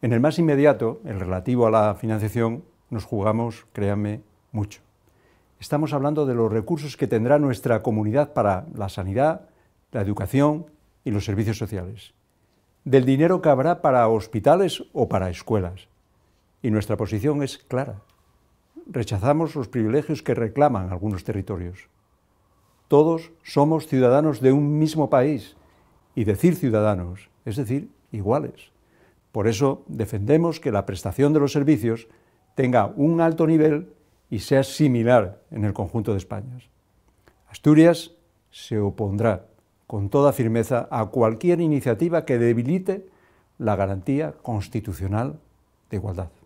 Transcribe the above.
En el más inmediato, el relativo a la financiación, nos jugamos, créanme, mucho. Estamos hablando de los recursos que tendrá nuestra comunidad para la sanidad, la educación y los servicios sociales, del dinero que habrá para hospitales o para escuelas. Y nuestra posición es clara. Rechazamos los privilegios que reclaman algunos territorios. Todos somos ciudadanos de un mismo país y decir ciudadanos, es decir, iguales. Por eso defendemos que la prestación de los servicios tenga un alto nivel y sea similar en el conjunto de España. Asturias se opondrá con toda firmeza a cualquier iniciativa que debilite la garantía constitucional de igualdad.